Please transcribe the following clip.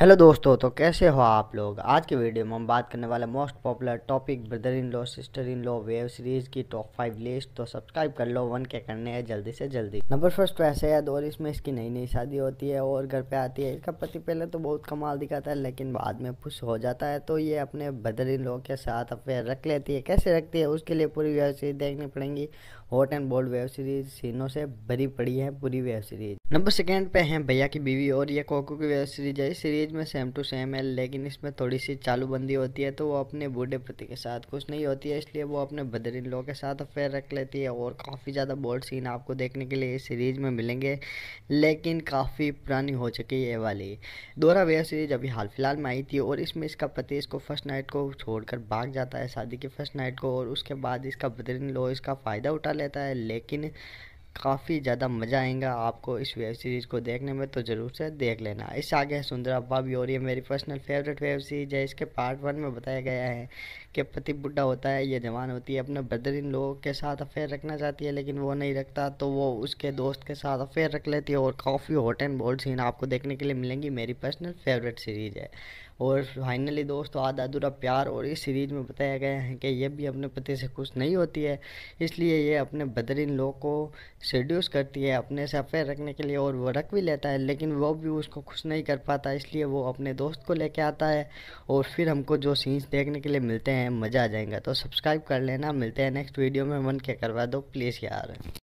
hello दोस्तों तो कैसे हो आप लोग आज के वीडियो में हम बात करने वाले most popular topic brother in law sister in law web series की टॉप फाइव लिस्ट तो सब्सक्राइब कर लो वन के करने हैं जल्दी से जल्दी नंबर फर्स्ट वैसे और इसमें इसकी नई नई शादी होती है और घर पे आती है इसका पति पहले तो बहुत कमाल दिखाता है लेकिन बाद में खुश हो जाता है तो ये अपने ब्रदर इन लॉ के साथ अफेयर रख लेती है कैसे रखती है उसके लिए पूरी वेब सीरीज देखनी पड़ेंगी hot and bold web series सीनों से भरी पड़ी है पूरी वेब सीरीज नंबर सेकेंड पे हैं भैया की बीवी और ये कोको की वेब सीरीज है सीरीज में सेम टू सेम है लेकिन इसमें थोड़ी सी चालू बंदी होती है तो वो अपने बूढ़े पति के साथ कुछ नहीं होती है इसलिए वो अपने बदरीन लोगों के साथ अफेयर रख लेती है और काफ़ी ज़्यादा बोल्ड सीन आपको देखने के लिए इस सीरीज़ में मिलेंगे लेकिन काफ़ी पुरानी हो चुकी है ये वाली दोहरा वेब सीरीज अभी हाल फिलहाल में आई थी और इसमें इसका पति इसको फर्स्ट नाइट को छोड़कर भाग जाता है शादी की फर्स्ट नाइट को और उसके बाद इसका बदरीन लोग इसका फ़ायदा उठा लेता है लेकिन काफ़ी ज़्यादा मज़ा आएगा आपको इस वेब सीरीज़ को देखने में तो ज़रूर से देख लेना इस आगे सुंदरा बाबी और ये मेरी पर्सनल फेवरेट वेब सीरीज है इसके पार्ट वन में बताया गया है कि पति बुढ़ा होता है ये जवान होती है अपने ब्रदर इन लोगों के साथ अफेयर रखना चाहती है लेकिन वो नहीं रखता तो वो उसके दोस्त के साथ अफेयर रख लेती है और काफ़ी हॉट एंड बोल्ड सीन आपको देखने के लिए मिलेंगी मेरी पर्सनल फेवरेट सीरीज़ है और फाइनली दोस्तों आधा अधूरा प्यार और इस सीरीज में बताया गया है कि यह भी अपने पति से खुश नहीं होती है इसलिए यह अपने बदरीन लोग को सड्यूस करती है अपने से अफेयर रखने के लिए और वो रख भी लेता है लेकिन वो भी उसको खुश नहीं कर पाता इसलिए वो अपने दोस्त को लेके आता है और फिर हमको जो सीन्स देखने के लिए मिलते हैं मज़ा आ जाएगा तो सब्सक्राइब कर लेना मिलते हैं नेक्स्ट वीडियो में मन के करवा दो प्लीज़ यार